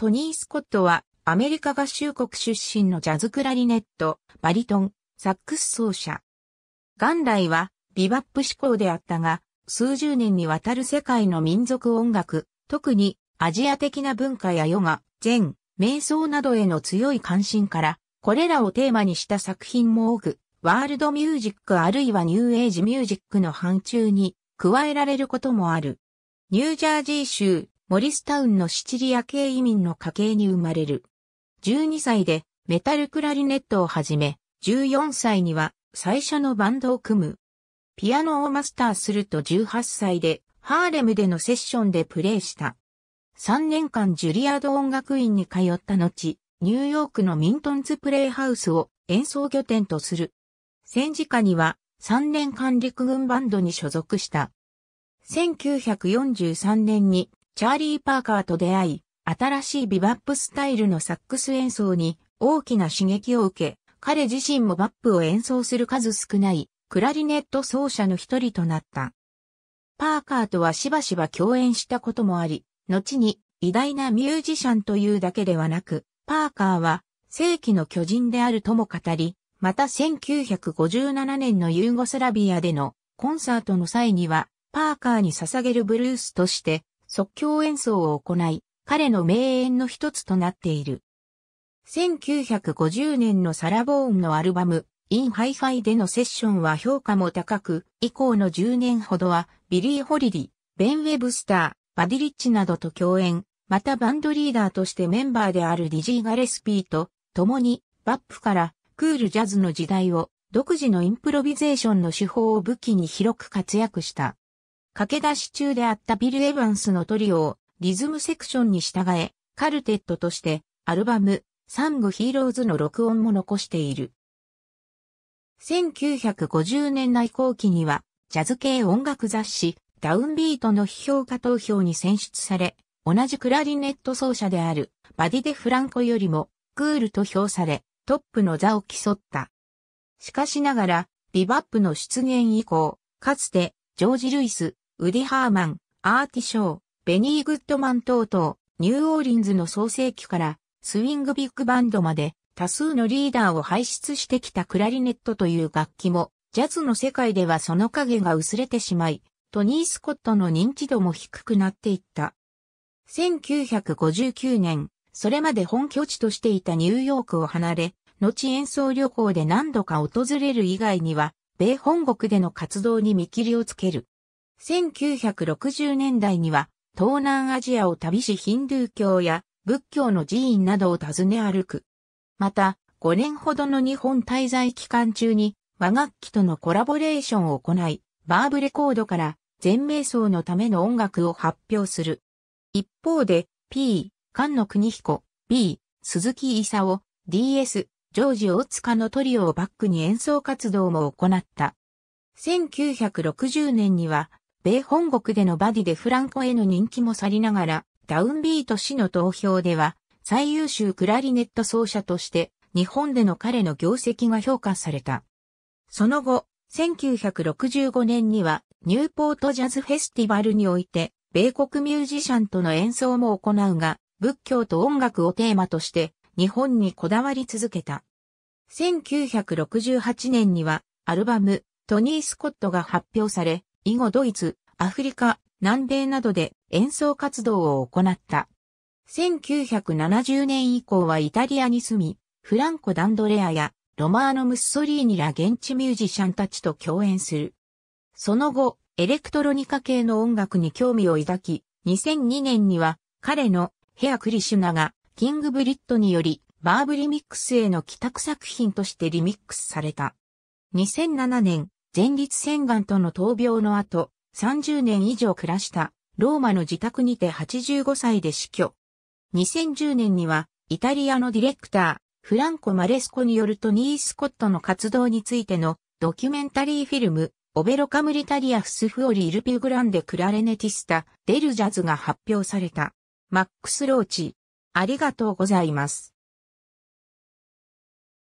トニー・スコットは、アメリカ合衆国出身のジャズクラリネット、バリトン、サックス奏者。元来は、ビバップ志向であったが、数十年にわたる世界の民族音楽、特にアジア的な文化やヨガ、禅、瞑想などへの強い関心から、これらをテーマにした作品も多く、ワールドミュージックあるいはニューエイジミュージックの範疇に加えられることもある。ニュージャージー州モリスタウンのシチリア系移民の家系に生まれる。12歳でメタルクラリネットをはじめ、14歳には最初のバンドを組む。ピアノをマスターすると18歳でハーレムでのセッションでプレーした。3年間ジュリアード音楽院に通った後、ニューヨークのミントンズプレイハウスを演奏拠点とする。戦時下には3年間陸軍バンドに所属した。1943年にチャーリー・パーカーと出会い、新しいビバップスタイルのサックス演奏に大きな刺激を受け、彼自身もバップを演奏する数少ないクラリネット奏者の一人となった。パーカーとはしばしば共演したこともあり、後に偉大なミュージシャンというだけではなく、パーカーは世紀の巨人であるとも語り、また1957年のユーゴスラビアでのコンサートの際には、パーカーに捧げるブルースとして即興演奏を行い、彼の名演の一つとなっている。1950年のサラ・ボーンのアルバム、インハイファイでのセッションは評価も高く、以降の10年ほどは、ビリー・ホリディ、ベン・ウェブスター、バディリッチなどと共演、またバンドリーダーとしてメンバーであるディジー・ガレスピーと、共に、バップからクールジャズの時代を、独自のインプロビゼーションの手法を武器に広く活躍した。駆け出し中であったビル・エヴァンスのトリオをリズムセクションに従え、カルテットとしてアルバム、サング・ヒーローズの録音も残している。1950年代後期には、ジャズ系音楽雑誌、ダウンビートの批評家投票に選出され、同じクラリネット奏者である、バディ・デ・フランコよりも、クールと評され、トップの座を競った。しかしながら、ビバップの出現以降、かつて、ジョージ・ルイス、ウディ・ハーマン、アーティショー、ベニー・グッドマン等々、ニューオーリンズの創世期からスウィングビッグバンドまで多数のリーダーを輩出してきたクラリネットという楽器も、ジャズの世界ではその影が薄れてしまい、トニー・スコットの認知度も低くなっていった。1959年、それまで本拠地としていたニューヨークを離れ、後演奏旅行で何度か訪れる以外には、米本国での活動に見切りをつける。1960年代には東南アジアを旅しヒンドゥー教や仏教の寺院などを訪ね歩く。また、5年ほどの日本滞在期間中に和楽器とのコラボレーションを行い、バーブレコードから全瞑想のための音楽を発表する。一方で、P、菅野国彦、B、鈴木勲、DS、ジョージ大塚のトリオをバックに演奏活動も行った。1960年には米本国でのバディでフランコへの人気も去りながら、ダウンビート氏の投票では、最優秀クラリネット奏者として、日本での彼の業績が評価された。その後、1965年には、ニューポートジャズフェスティバルにおいて、米国ミュージシャンとの演奏も行うが、仏教と音楽をテーマとして、日本にこだわり続けた。1968年には、アルバム、トニー・スコットが発表され、以後ドイツ、アフリカ、南米などで演奏活動を行った。1970年以降はイタリアに住み、フランコ・ダンドレアやロマーノ・ムッソリーニら現地ミュージシャンたちと共演する。その後、エレクトロニカ系の音楽に興味を抱き、2002年には彼のヘア・クリシュナがキング・ブリットによりバーブリミックスへの帰宅作品としてリミックスされた。2007年、前立腺がんとの闘病の後、30年以上暮らしたローマの自宅にて85歳で死去。2010年にはイタリアのディレクター、フランコ・マレスコによるトニー・スコットの活動についてのドキュメンタリーフィルム、オベロカムリタリアフスフオリ・イルピュグランデ・クラレネティスタ、デルジャズが発表された。マックス・ローチ。ありがとうございます。